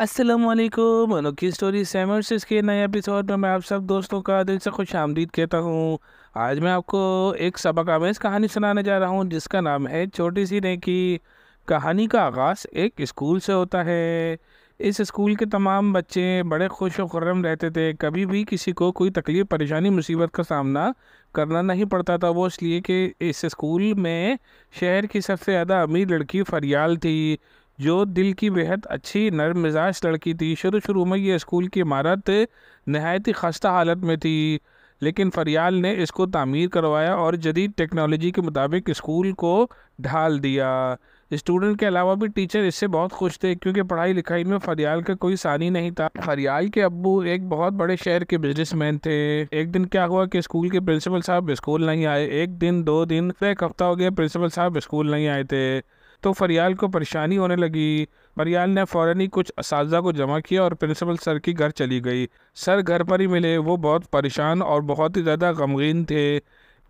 असलम अनोखी स्टोरी सेमर्सिस के नए एपिसोड में मैं आप सब दोस्तों का दिल से खुश आमदीद कहता हूँ आज मैं आपको एक सबक आमेज़ कहानी सुनाने जा रहा हूँ जिसका नाम है छोटी सी नेकी कहानी का आगाज़ एक स्कूल से होता है इस स्कूल के तमाम बच्चे बड़े खुश और खुर्रम रहते थे कभी भी किसी को कोई तकलीफ़ परेशानी मुसीबत का सामना करना नहीं पड़ता था वो इसलिए कि इस स्कूल में शहर की सबसे ज़्यादा अमीर लड़की फरियाल थी जो दिल की बेहद अच्छी नरम मिजाज लड़की थी शुरू शुरू में ये स्कूल की इमारत नहायत ही खस्ता हालत में थी लेकिन फरियाल ने इसको तामीर करवाया और जदीद टेक्नोलॉजी के मुताबिक स्कूल को ढाल दिया स्टूडेंट के अलावा भी टीचर इससे बहुत खुश थे क्योंकि पढ़ाई लिखाई में फरियाल का कोई सानी नहीं था फरियाल के अब्बू एक बहुत बड़े शहर के बिजनेसमैन थे एक दिन क्या हुआ कि स्कूल के प्रिंसिपल साहब स्कूल नहीं आए एक दिन दो दिन एक हफ्ता हो गया प्रिंसिपल साहब स्कूल नहीं आए थे तो फरियाल को परेशानी होने लगी फरियाल ने फ़ौरन ही कुछ इस को जमा किया और प्रिंसिपल सर की घर चली गई सर घर पर ही मिले वो बहुत परेशान और बहुत ही ज़्यादा गमगीन थे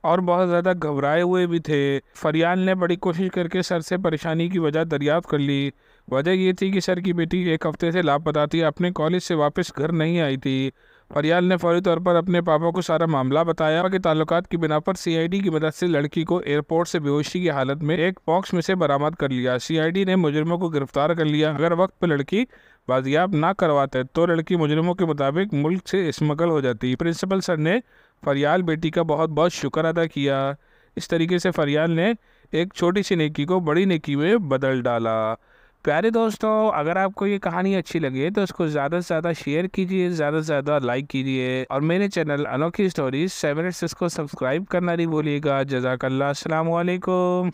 और बहुत ज़्यादा घबराए हुए भी थे फरियाल ने बड़ी कोशिश करके सर से परेशानी की वजह दरियाफ़ कर ली वजह ये थी कि सर की बेटी एक हफ्ते से लापता थी अपने कॉलेज से वापस घर नहीं आई थी फरियाल ने फौरी तौर पर अपने पापा को सारा मामला बताया कि ताल्लुकात की बिना पर सीआईडी की मदद से लड़की को एयरपोर्ट से बेहोशी की हालत में एक बॉक्स में से बरामद कर लिया सीआईडी ने मुजरमों को गिरफ्तार कर लिया अगर वक्त पर लड़की बाजियाब ना करवाते तो लड़की मुजरमों के मुताबिक मुल्क से स्मगल हो जाती प्रिंसिपल सर ने फरियाल बेटी का बहुत बहुत शुक्र अदा किया इस तरीके से फरियाल ने एक छोटी सी नेकी को बड़ी नेकी में बदल डाला प्यारे दोस्तों अगर आपको ये कहानी अच्छी लगी है तो इसको ज़्यादा से ज़्यादा शेयर कीजिए ज़्यादा से ज़्यादा लाइक कीजिए और मेरे चैनल अनोखी स्टोरीज सेवन इसको सब्सक्राइब करना नहीं भूलिएगा जजाकल्ला असलकुम